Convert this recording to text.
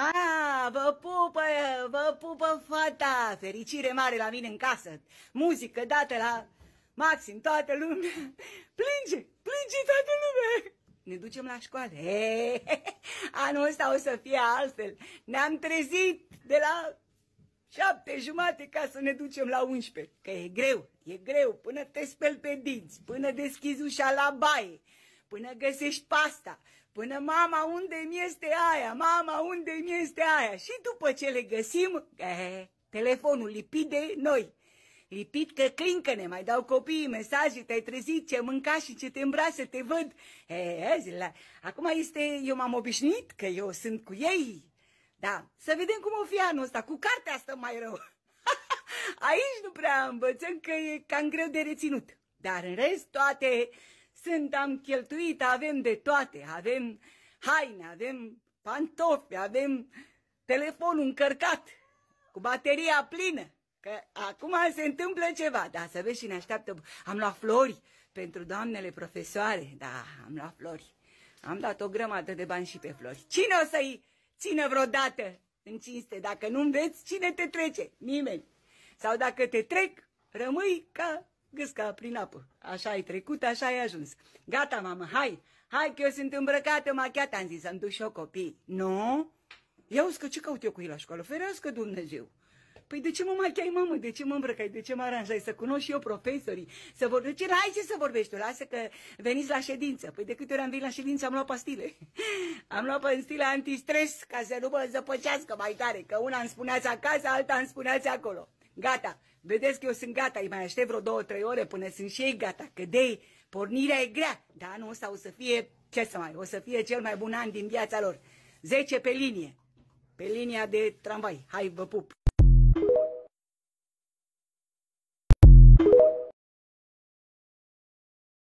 A, ah, vă pupă, vă pupă fata! Fericire mare la mine în casă! Muzică dată la maxim, toată lumea! Plânge, plânge toată lumea! Ne ducem la școală. E, anul ăsta o să fie altfel. Ne-am trezit de la șapte jumate ca să ne ducem la 11. Că e greu, e greu, până te speli pe dinți, până deschizi ușa la baie, până găsești pasta, până mama unde mi este aia, mama unde mi este aia. Și după ce le găsim, eh, telefonul lipit de noi. Lipit că clincă ne mai dau copiii mesaje, te-ai trezit, ce mânca și ce te îmbrase, te văd. Eh, eh zile. la... Acum este, eu m-am obișnuit că eu sunt cu ei. Da, să vedem cum o fi anul ăsta, cu cartea asta mai rău. Aici nu prea învățăm că e cam greu de reținut. Dar în rest toate sunt, am cheltuit, avem de toate, avem haine, avem pantofi, avem telefonul încărcat cu bateria plină. Că acum se întâmplă ceva, da, să vezi și ne așteaptă. Am luat flori pentru doamnele profesoare, da, am luat flori. Am dat o grămadă de bani și pe flori. Cine o să-i țină vreodată în cinste? Dacă nu înveți, cine te trece? Nimeni. Sau dacă te trec, rămâi ca Gâsca prin apă. Așa ai trecut, așa ai ajuns. Gata, mamă, hai! Hai că eu sunt îmbrăcată, machiată, am zis, am dus și eu copii. Nu? Ia că ce caut eu cu ei la școală? Ferească Dumnezeu! Păi de ce mă machiai, mamă? De ce mă îmbrăcai? De ce mă aranjai? Să cunosc și eu profesorii. Să vorbesc. Ce hai ce să vorbești tu? Lasă că veniți la ședință. Păi de câte ori am venit la ședință am luat pastile. Am luat pastile antistres ca să nu mă zăpăcească mai tare. Că una îmi spuneați acasă, alta îmi spuneați acolo. Gata. Vedeți că eu sunt gata, îi mai aștept vreo două, trei ore până sunt și ei gata. Că de pornirea e grea, dar nu ăsta o să fie, ce să mai, o să fie cel mai bun an din viața lor. 10 pe linie, pe linia de tramvai. Hai, vă pup!